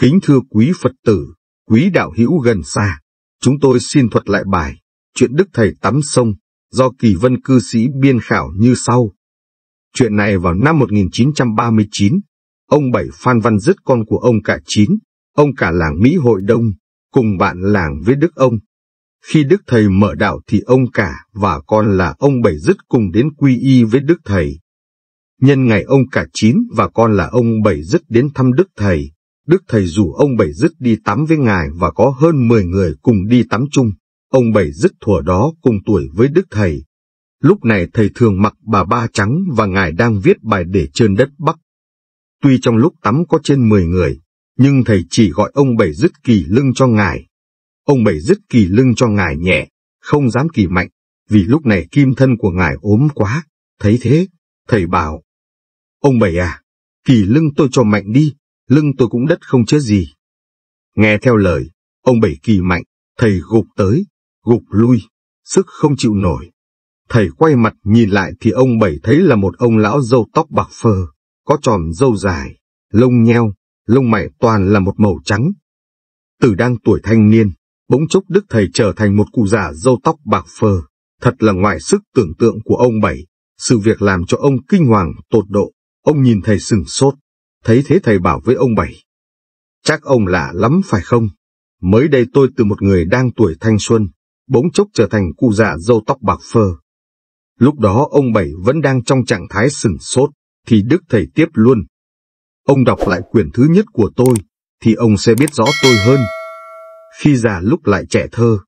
Kính thưa quý Phật tử, quý đạo hữu gần xa, chúng tôi xin thuật lại bài Chuyện Đức Thầy Tắm Sông do kỳ vân cư sĩ biên khảo như sau. Chuyện này vào năm 1939, ông Bảy Phan Văn Dứt con của ông cả chín, ông cả làng Mỹ Hội Đông, cùng bạn làng với Đức ông. Khi Đức Thầy mở đạo thì ông cả và con là ông Bảy Dứt cùng đến quy y với Đức Thầy. Nhân ngày ông cả chín và con là ông Bảy Dứt đến thăm Đức Thầy, Đức Thầy rủ ông Bảy Dứt đi tắm với ngài và có hơn 10 người cùng đi tắm chung. Ông Bảy Dứt thuở đó cùng tuổi với Đức Thầy. Lúc này Thầy thường mặc bà ba trắng và ngài đang viết bài để trên đất Bắc. Tuy trong lúc tắm có trên 10 người, nhưng Thầy chỉ gọi ông Bảy Dứt kỳ lưng cho ngài. Ông Bảy Dứt kỳ lưng cho ngài nhẹ, không dám kỳ mạnh, vì lúc này kim thân của ngài ốm quá. Thấy thế, Thầy bảo, ông Bảy à, kỳ lưng tôi cho mạnh đi, lưng tôi cũng đất không chết gì. Nghe theo lời, ông Bảy Kỳ mạnh, thầy gục tới, gục lui, sức không chịu nổi. Thầy quay mặt nhìn lại thì ông Bảy thấy là một ông lão râu tóc bạc phơ, có tròn râu dài, lông nheo, lông mày toàn là một màu trắng. Từ đang tuổi thanh niên, bỗng chốc đức thầy trở thành một cụ già râu tóc bạc phơ, thật là ngoài sức tưởng tượng của ông Bảy. Sự việc làm cho ông kinh hoàng tột độ, ông nhìn thầy sừng sốt, Thấy thế thầy bảo với ông Bảy. Chắc ông lạ lắm phải không? Mới đây tôi từ một người đang tuổi thanh xuân, bỗng chốc trở thành cụ già dạ râu tóc bạc phơ. Lúc đó ông Bảy vẫn đang trong trạng thái sừng sốt, thì Đức Thầy tiếp luôn. Ông đọc lại quyển thứ nhất của tôi, thì ông sẽ biết rõ tôi hơn. Khi già lúc lại trẻ thơ,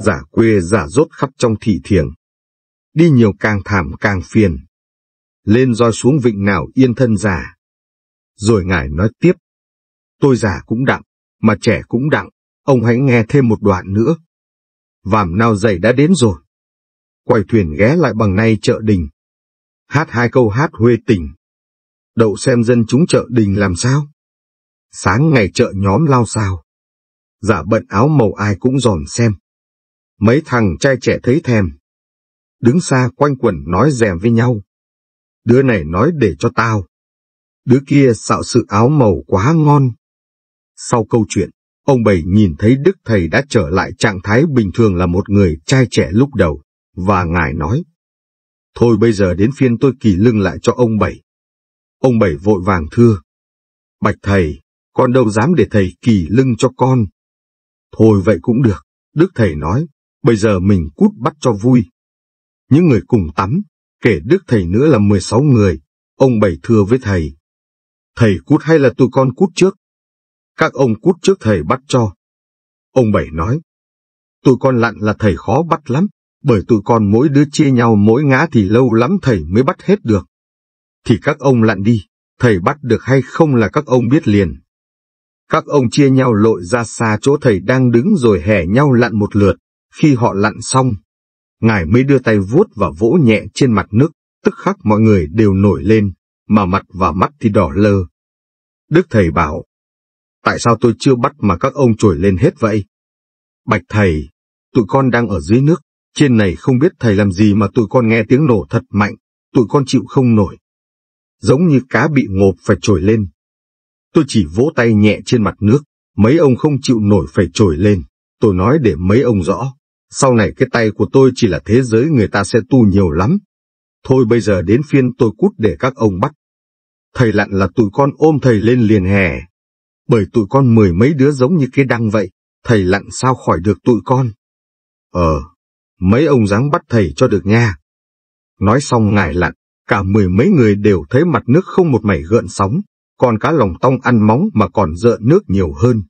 giả quê giả rốt khắp trong thị thiền. Đi nhiều càng thảm càng phiền. Lên roi xuống vịnh nào yên thân già, rồi ngài nói tiếp, tôi già cũng đặng, mà trẻ cũng đặng, ông hãy nghe thêm một đoạn nữa. Vàm nào dậy đã đến rồi. Quay thuyền ghé lại bằng nay chợ đình. Hát hai câu hát huê tình. Đậu xem dân chúng chợ đình làm sao. Sáng ngày chợ nhóm lao sao. Giả dạ bận áo màu ai cũng dòm xem. Mấy thằng trai trẻ thấy thèm. Đứng xa quanh quẩn nói rèm với nhau. Đứa này nói để cho tao. Đứa kia xạo sự áo màu quá ngon. Sau câu chuyện, ông Bảy nhìn thấy Đức Thầy đã trở lại trạng thái bình thường là một người trai trẻ lúc đầu, và ngài nói. Thôi bây giờ đến phiên tôi kỳ lưng lại cho ông Bảy. Ông Bảy vội vàng thưa. Bạch Thầy, con đâu dám để Thầy kỳ lưng cho con. Thôi vậy cũng được, Đức Thầy nói, bây giờ mình cút bắt cho vui. Những người cùng tắm, kể Đức Thầy nữa là 16 người, ông Bảy thưa với Thầy. Thầy cút hay là tụi con cút trước? Các ông cút trước thầy bắt cho. Ông Bảy nói, tụi con lặn là thầy khó bắt lắm, bởi tụi con mỗi đứa chia nhau mỗi ngã thì lâu lắm thầy mới bắt hết được. Thì các ông lặn đi, thầy bắt được hay không là các ông biết liền. Các ông chia nhau lội ra xa chỗ thầy đang đứng rồi hẻ nhau lặn một lượt, khi họ lặn xong. Ngài mới đưa tay vuốt và vỗ nhẹ trên mặt nước, tức khắc mọi người đều nổi lên mà mặt và mắt thì đỏ lơ. Đức thầy bảo, tại sao tôi chưa bắt mà các ông trồi lên hết vậy? Bạch thầy, tụi con đang ở dưới nước, trên này không biết thầy làm gì mà tụi con nghe tiếng nổ thật mạnh, tụi con chịu không nổi. Giống như cá bị ngộp phải trồi lên. Tôi chỉ vỗ tay nhẹ trên mặt nước, mấy ông không chịu nổi phải trồi lên, tôi nói để mấy ông rõ. Sau này cái tay của tôi chỉ là thế giới người ta sẽ tu nhiều lắm. Thôi bây giờ đến phiên tôi cút để các ông bắt thầy lặn là tụi con ôm thầy lên liền hè. Bởi tụi con mười mấy đứa giống như cái đăng vậy, thầy lặn sao khỏi được tụi con. Ờ, mấy ông dáng bắt thầy cho được nha. Nói xong ngài lặn, cả mười mấy người đều thấy mặt nước không một mảy gợn sóng, còn cá lòng tong ăn móng mà còn dợ nước nhiều hơn.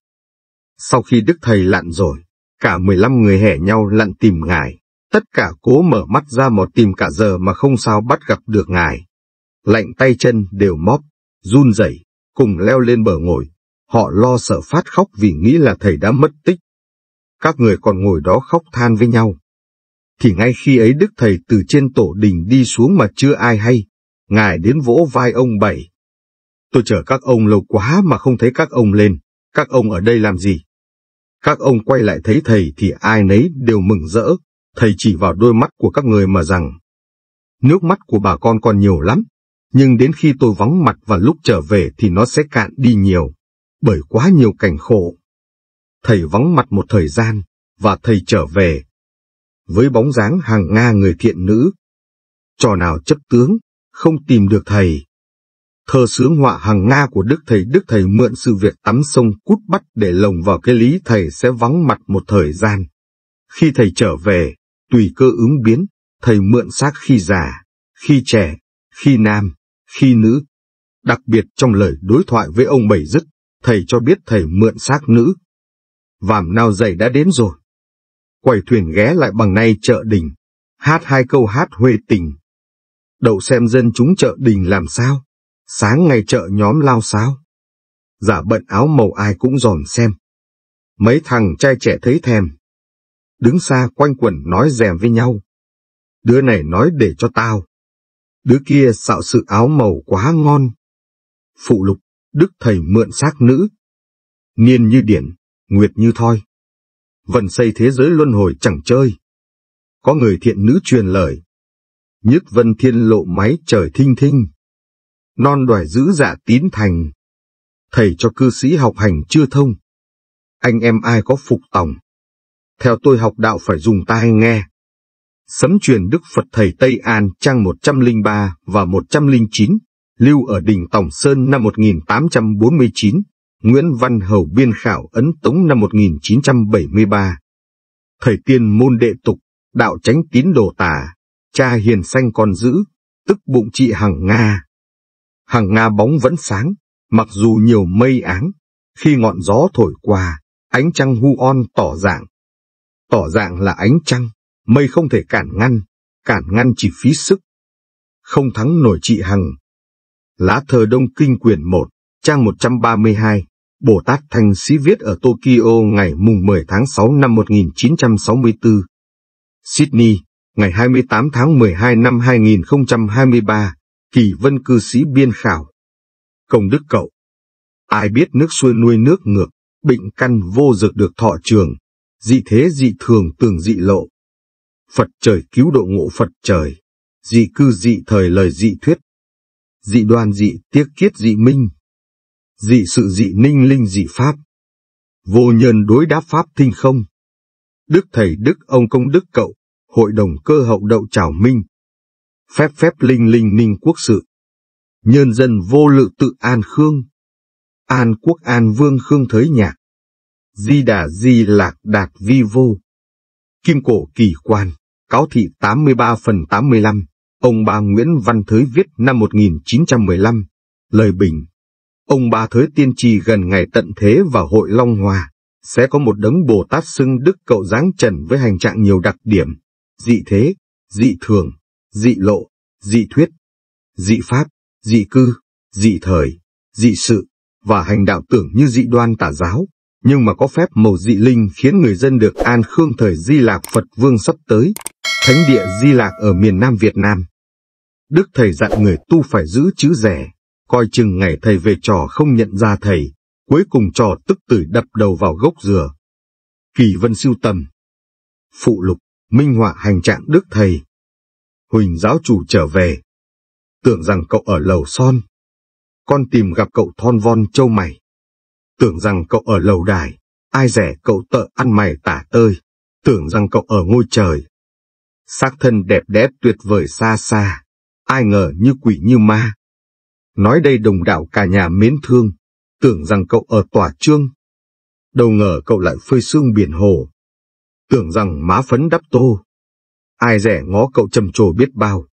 Sau khi đức thầy lặn rồi, cả mười lăm người hẻ nhau lặn tìm ngài, tất cả cố mở mắt ra mò tìm cả giờ mà không sao bắt gặp được ngài lạnh tay chân đều móp, run rẩy, cùng leo lên bờ ngồi. Họ lo sợ phát khóc vì nghĩ là thầy đã mất tích. Các người còn ngồi đó khóc than với nhau. Thì ngay khi ấy đức thầy từ trên tổ đình đi xuống mà chưa ai hay, ngài đến vỗ vai ông bảy. Tôi chờ các ông lâu quá mà không thấy các ông lên, các ông ở đây làm gì? Các ông quay lại thấy thầy thì ai nấy đều mừng rỡ, thầy chỉ vào đôi mắt của các người mà rằng, nước mắt của bà con còn nhiều lắm, nhưng đến khi tôi vắng mặt và lúc trở về thì nó sẽ cạn đi nhiều, bởi quá nhiều cảnh khổ. Thầy vắng mặt một thời gian, và thầy trở về. Với bóng dáng hàng Nga người thiện nữ, trò nào chấp tướng, không tìm được thầy. Thơ sướng họa hàng Nga của Đức Thầy Đức Thầy mượn sự việc tắm sông cút bắt để lồng vào cái lý thầy sẽ vắng mặt một thời gian. Khi thầy trở về, tùy cơ ứng biến, thầy mượn xác khi già, khi trẻ, khi nam, khi nữ. Đặc biệt trong lời đối thoại với ông Bảy Dứt, thầy cho biết thầy mượn xác nữ. Vàm nào dày đã đến rồi. Quầy thuyền ghé lại bằng nay chợ đình, hát hai câu hát huê tình. Đậu xem dân chúng chợ đình làm sao, sáng ngày chợ nhóm lao sao. Giả bận áo màu ai cũng dòm xem. Mấy thằng trai trẻ thấy thèm. Đứng xa quanh quẩn nói rèm với nhau. Đứa này nói để cho tao, Đứa kia xạo sự áo màu quá ngon. Phụ lục, đức thầy mượn xác nữ. Niên như điển, nguyệt như thoi. Vần xây thế giới luân hồi chẳng chơi. Có người thiện nữ truyền lời. Nhất vân thiên lộ máy trời thinh thinh. Non đoài giữ dạ tín thành. Thầy cho cư sĩ học hành chưa thông. Anh em ai có phục tòng. Theo tôi học đạo phải dùng tai nghe sấm truyền Đức Phật Thầy Tây An trang 103 và 109, lưu ở đỉnh Tổng Sơn năm 1849, Nguyễn Văn Hầu biên khảo ấn tống năm 1973. Thầy tiên môn đệ tục, đạo tránh tín đồ tà, cha hiền sanh còn giữ, tức bụng chị Hằng Nga. Hằng Nga bóng vẫn sáng, mặc dù nhiều mây áng, khi ngọn gió thổi qua, ánh trăng hu on tỏ dạng. Tỏ dạng là ánh trăng, Mây không thể cản ngăn, cản ngăn chỉ phí sức. Không thắng nổi chị Hằng. Lá thờ Đông Kinh quyển 1, trang 132, Bồ Tát Thanh Sĩ viết ở Tokyo ngày mùng 10 tháng 6 năm 1964. Sydney, ngày 28 tháng 12 năm 2023, Kỳ Vân cư sĩ biên khảo. Công đức cậu. Ai biết nước xuôi nuôi nước ngược, bệnh căn vô dược được thọ trường, dị thế dị thường tưởng dị lộ. Phật trời cứu độ ngộ Phật trời, dị cư dị thời lời dị thuyết, dị đoan dị tiếc kiết dị minh, dị sự dị ninh linh dị pháp, vô nhân đối đáp pháp thinh không. Đức thầy Đức ông công Đức cậu, hội đồng cơ hậu đậu trảo minh, phép phép linh linh ninh quốc sự, nhân dân vô lự tự an khương, an quốc an vương khương thới nhạc, di đà di lạc đạt vi vô, kim cổ kỳ quan. Cáo thị 83 phần 85, ông bà Nguyễn Văn Thới viết năm 1915, lời bình. Ông bà Thới tiên tri gần ngày tận thế và hội Long Hòa, sẽ có một đấng Bồ Tát xưng Đức Cậu Giáng Trần với hành trạng nhiều đặc điểm, dị thế, dị thường, dị lộ, dị thuyết, dị pháp, dị cư, dị thời, dị sự, và hành đạo tưởng như dị đoan tả giáo, nhưng mà có phép màu dị linh khiến người dân được an khương thời Di Lạc Phật Vương sắp tới, Thánh địa Di Lạc ở miền Nam Việt Nam. Đức thầy dặn người tu phải giữ chữ rẻ, coi chừng ngày thầy về trò không nhận ra thầy, cuối cùng trò tức tử đập đầu vào gốc dừa. Kỳ vân siêu tầm. Phụ lục, minh họa hành trạng đức thầy. Huỳnh giáo chủ trở về. Tưởng rằng cậu ở lầu son. Con tìm gặp cậu thon von châu mày. Tưởng rằng cậu ở lầu đài, ai rẻ cậu tợ ăn mày tả tơi. Tưởng rằng cậu ở ngôi trời, xác thân đẹp đẽ tuyệt vời xa xa, ai ngờ như quỷ như ma. Nói đây đồng đạo cả nhà mến thương, tưởng rằng cậu ở tòa trương. Đâu ngờ cậu lại phơi xương biển hồ, tưởng rằng má phấn đắp tô. Ai rẻ ngó cậu trầm trồ biết bao,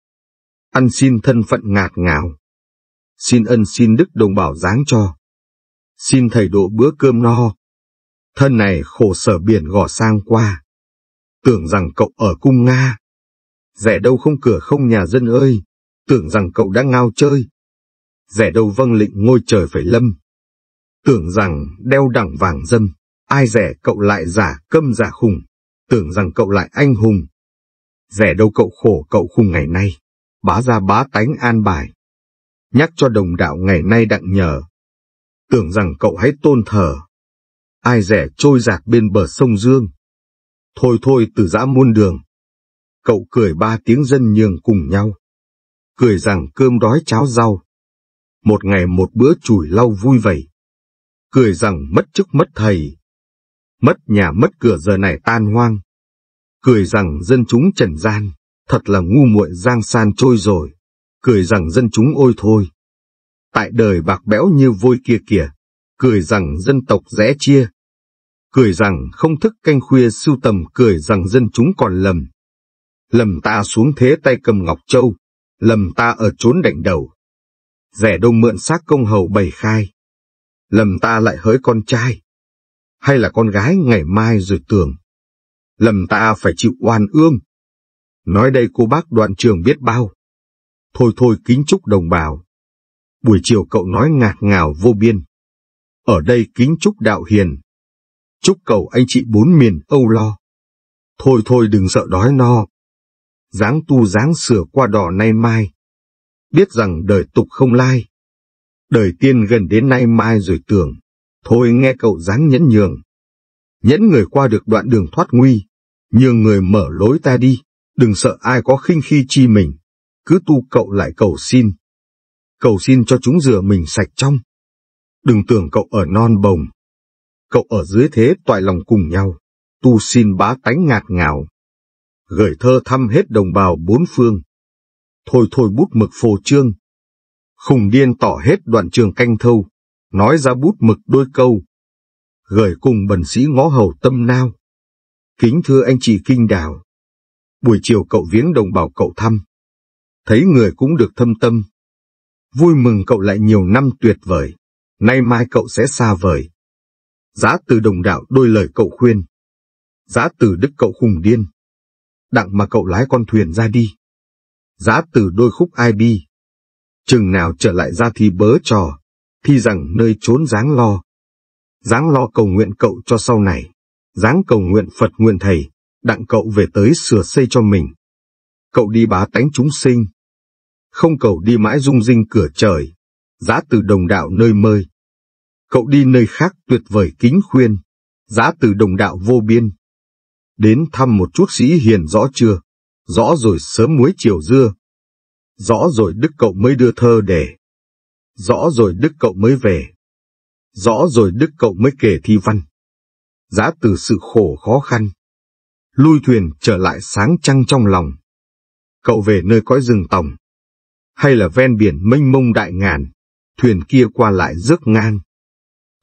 ăn xin thân phận ngạt ngào. Xin ân xin đức đồng bảo dáng cho, xin thầy độ bữa cơm no. Thân này khổ sở biển gò sang qua, tưởng rằng cậu ở cung Nga. Rẻ đâu không cửa không nhà dân ơi, tưởng rằng cậu đã ngao chơi. Rẻ đâu vâng lịnh ngôi trời phải lâm. Tưởng rằng đeo đẳng vàng dâm, ai rẻ cậu lại giả câm giả khùng, tưởng rằng cậu lại anh hùng. Rẻ đâu cậu khổ cậu khùng ngày nay, bá ra bá tánh an bài. Nhắc cho đồng đạo ngày nay đặng nhờ, tưởng rằng cậu hãy tôn thờ. Ai rẻ trôi giạt bên bờ sông Dương. Thôi thôi từ dã muôn đường, cậu cười ba tiếng dân nhường cùng nhau. Cười rằng cơm đói cháo rau. Một ngày một bữa chùi lau vui vầy. Cười rằng mất chức mất thầy. Mất nhà mất cửa giờ này tan hoang. Cười rằng dân chúng trần gian, thật là ngu muội giang san trôi rồi. Cười rằng dân chúng ôi thôi. Tại đời bạc bẽo như vôi kia kìa. Cười rằng dân tộc rẽ chia, cười rằng không thức canh khuya sưu tầm cười rằng dân chúng còn lầm, lầm ta xuống thế tay cầm Ngọc Châu, lầm ta ở trốn đảnh đầu. Rẻ đông mượn xác công hầu bày khai, lầm ta lại hới con trai, hay là con gái ngày mai rồi tưởng. Lầm ta phải chịu oan ương. Nói đây cô bác đoạn trường biết bao. Thôi thôi kính chúc đồng bào. Buổi chiều cậu nói ngạc ngào vô biên. Ở đây kính chúc đạo hiền. Chúc cầu anh chị bốn miền âu lo. Thôi thôi đừng sợ đói no dáng tu dáng sửa qua đỏ nay mai. Biết rằng đời tục không lai. Đời tiên gần đến nay mai rồi tưởng, thôi nghe cậu dáng nhẫn nhường. Nhẫn người qua được đoạn đường thoát nguy, nhường người mở lối ta đi, đừng sợ ai có khinh khi chi mình, cứ tu cậu lại cầu xin. Cầu xin cho chúng rửa mình sạch trong. Đừng tưởng cậu ở non bồng. Cậu ở dưới thế toại lòng cùng nhau, tu xin bá tánh ngạt ngào gửi thơ thăm hết đồng bào bốn phương. Thôi thôi bút mực phô trương. Khùng điên tỏ hết đoạn trường canh thâu, nói ra bút mực đôi câu. Gửi cùng bần sĩ ngó hầu tâm nao. Kính thưa anh chị Kinh Đào. Buổi chiều cậu viếng đồng bào cậu thăm. Thấy người cũng được thâm tâm. Vui mừng cậu lại nhiều năm tuyệt vời. Nay mai cậu sẽ xa vời. Giá từ đồng đạo đôi lời cậu khuyên. Giá từ đức cậu khùng điên đặng mà cậu lái con thuyền ra đi. Giá từ đôi khúc ai bi. Chừng nào trở lại ra thì bớ trò, thi rằng nơi trốn dáng lo. Dáng lo cầu nguyện cậu cho sau này, dáng cầu nguyện Phật nguyện Thầy, đặng cậu về tới sửa xây cho mình. Cậu đi bá tánh chúng sinh. Không cầu đi mãi rung rinh cửa trời, giá từ đồng đạo nơi mơi. Cậu đi nơi khác tuyệt vời kính khuyên, giá từ đồng đạo vô biên. Đến thăm một chút sĩ hiền rõ chưa? Rõ rồi sớm muối chiều dưa. Rõ rồi đức cậu mới đưa thơ để. Rõ rồi đức cậu mới về. Rõ rồi đức cậu mới kể thi văn. Giá từ sự khổ khó khăn. Lui thuyền trở lại sáng trăng trong lòng. Cậu về nơi cõi rừng tòng. Hay là ven biển mênh mông đại ngàn. Thuyền kia qua lại rước ngang.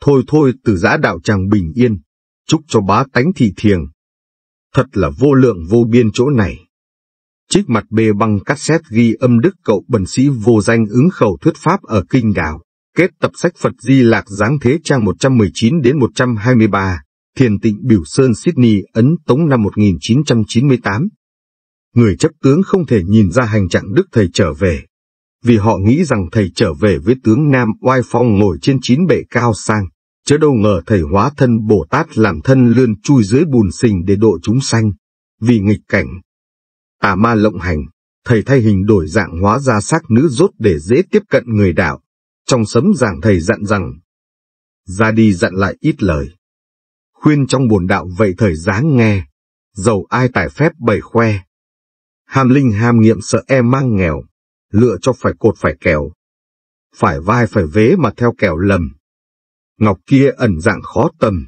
Thôi thôi từ giã đạo chàng bình yên. Chúc cho bá tánh thị thiền. Thật là vô lượng vô biên chỗ này. Trích mặt bê băng cassette ghi âm đức cậu bần sĩ vô danh ứng khẩu thuyết pháp ở Kinh Đảo, kết tập sách Phật Di Lạc Giáng Thế trang 119 đến 123, Thiền Tịnh Biểu Sơn Sydney Ấn Tống năm 1998. Người chấp tướng không thể nhìn ra hành trạng Đức Thầy trở về, vì họ nghĩ rằng Thầy trở về với tướng Nam Oai Phong ngồi trên chín bệ cao sang, Chớ đâu ngờ thầy hóa thân Bồ Tát làm thân lươn chui dưới bùn sình để độ chúng sanh, vì nghịch cảnh. Tà ma lộng hành, thầy thay hình đổi dạng hóa ra xác nữ rốt để dễ tiếp cận người đạo. Trong sấm giảng thầy dặn rằng, ra đi dặn lại ít lời. Khuyên trong buồn đạo vậy thời dáng nghe, giàu ai tài phép bày khoe. Ham linh ham nghiệm sợ em mang nghèo, lựa cho phải cột phải kèo. Phải vai phải vế mà theo kèo lầm, ngọc kia ẩn dạng khó tầm.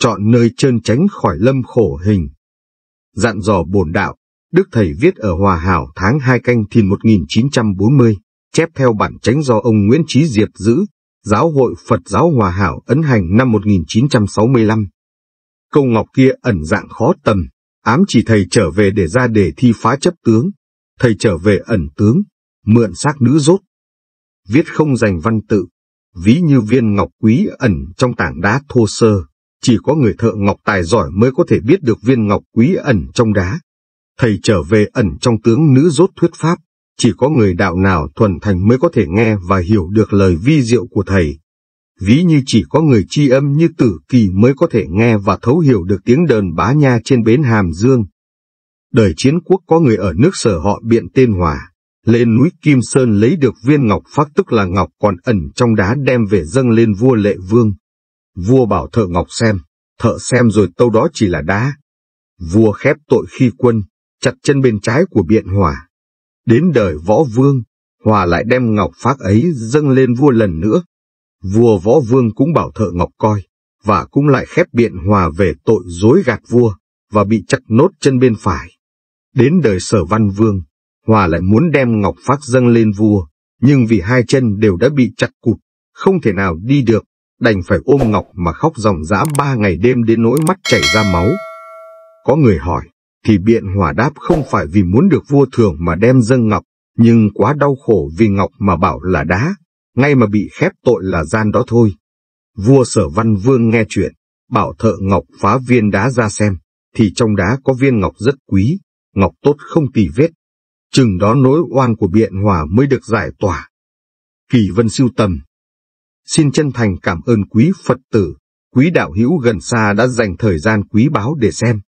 Chọn nơi trơn tránh khỏi lâm khổ hình. Dặn dò bổn đạo, Đức Thầy viết ở Hòa Hảo tháng 2 canh thìn 1940, chép theo bản tránh do ông Nguyễn Trí Diệp giữ, Giáo hội Phật giáo Hòa Hảo ấn hành năm 1965. Câu ngọc kia ẩn dạng khó tầm, ám chỉ thầy trở về để ra đề thi phá chấp tướng, thầy trở về ẩn tướng, mượn xác nữ rốt. Viết không dành văn tự, ví như viên ngọc quý ẩn trong tảng đá thô sơ. Chỉ có người thợ ngọc tài giỏi mới có thể biết được viên ngọc quý ẩn trong đá. Thầy trở về ẩn trong tướng nữ rốt thuyết pháp, chỉ có người đạo nào thuần thành mới có thể nghe và hiểu được lời vi diệu của thầy. Ví như chỉ có người chi âm như tử kỳ mới có thể nghe và thấu hiểu được tiếng đờn bá nha trên bến Hàm Dương. Đời chiến quốc có người ở nước sở họ biện tên Hòa, lên núi Kim Sơn lấy được viên ngọc phát tức là ngọc còn ẩn trong đá đem về dâng lên vua lệ vương. Vua bảo thợ ngọc xem, thợ xem rồi tâu đó chỉ là đá. Vua khép tội khi quân, chặt chân bên trái của biện hòa. Đến đời võ vương, hòa lại đem ngọc phát ấy dâng lên vua lần nữa. Vua võ vương cũng bảo thợ ngọc coi, và cũng lại khép biện hòa về tội dối gạt vua, và bị chặt nốt chân bên phải. Đến đời sở văn vương, Hòa lại muốn đem Ngọc Phác dâng lên vua, nhưng vì hai chân đều đã bị chặt cụt, không thể nào đi được, đành phải ôm Ngọc mà khóc ròng rã ba ngày đêm đến nỗi mắt chảy ra máu. Có người hỏi, thì biện Hòa đáp không phải vì muốn được vua thường mà đem dâng Ngọc, nhưng quá đau khổ vì Ngọc mà bảo là đá, ngay mà bị khép tội là gian đó thôi. Vua sở văn vương nghe chuyện, bảo thợ Ngọc phá viên đá ra xem, thì trong đá có viên Ngọc rất quý, Ngọc tốt không tì vết, chừng đó nỗi oan của biện hòa mới được giải tỏa. Kỳ vân siêu tầm Xin chân thành cảm ơn quý Phật tử, quý đạo hữu gần xa đã dành thời gian quý báu để xem.